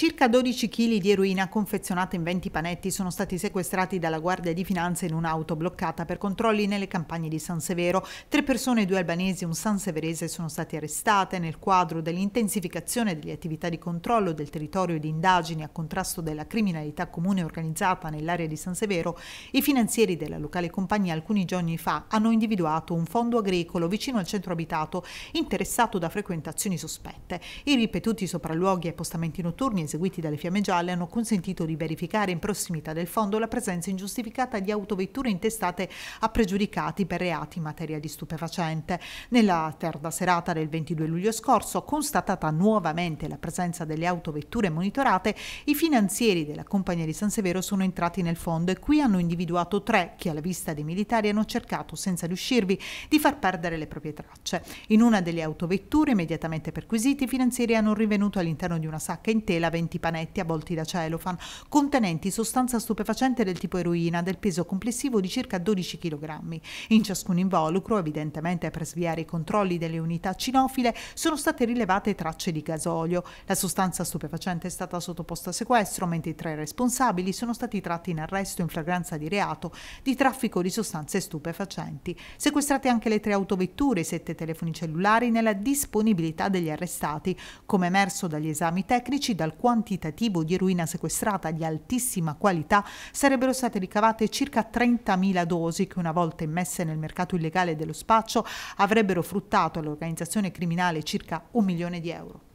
Circa 12 kg di eroina confezionata in 20 panetti sono stati sequestrati dalla Guardia di Finanza in un'auto bloccata per controlli nelle campagne di San Severo. Tre persone, due albanesi e un sanseverese, sono state arrestate nel quadro dell'intensificazione delle attività di controllo del territorio e di indagini a contrasto della criminalità comune organizzata nell'area di San Severo. I finanzieri della locale compagnia alcuni giorni fa hanno individuato un fondo agricolo vicino al centro abitato interessato da frequentazioni sospette. I ripetuti sopralluoghi e postamenti notturni eseguiti dalle Fiamme Gialle hanno consentito di verificare in prossimità del fondo la presenza ingiustificata di autovetture intestate a pregiudicati per reati in materia di stupefacente. Nella terza serata del 22 luglio scorso, constatata nuovamente la presenza delle autovetture monitorate, i finanzieri della compagnia di San Severo sono entrati nel fondo e qui hanno individuato tre che alla vista dei militari hanno cercato, senza riuscirvi, di far perdere le proprie tracce. In una delle autovetture immediatamente perquisite, i finanzieri hanno rinvenuto all'interno di una sacca in tela 20 panetti avvolti da celofan, contenenti sostanza stupefacente del tipo eroina del peso complessivo di circa 12 kg. In ciascun involucro, evidentemente per sviare i controlli delle unità cinofile, sono state rilevate tracce di gasolio. La sostanza stupefacente è stata sottoposta a sequestro, mentre i tre responsabili sono stati tratti in arresto in flagranza di reato di traffico di sostanze stupefacenti. Sequestrate anche le tre autovetture, i sette telefoni cellulari nella disponibilità degli arrestati, come emerso dagli esami tecnici dal quantitativo di eroina sequestrata di altissima qualità sarebbero state ricavate circa 30.000 dosi che una volta immesse nel mercato illegale dello spaccio avrebbero fruttato all'organizzazione criminale circa un milione di euro.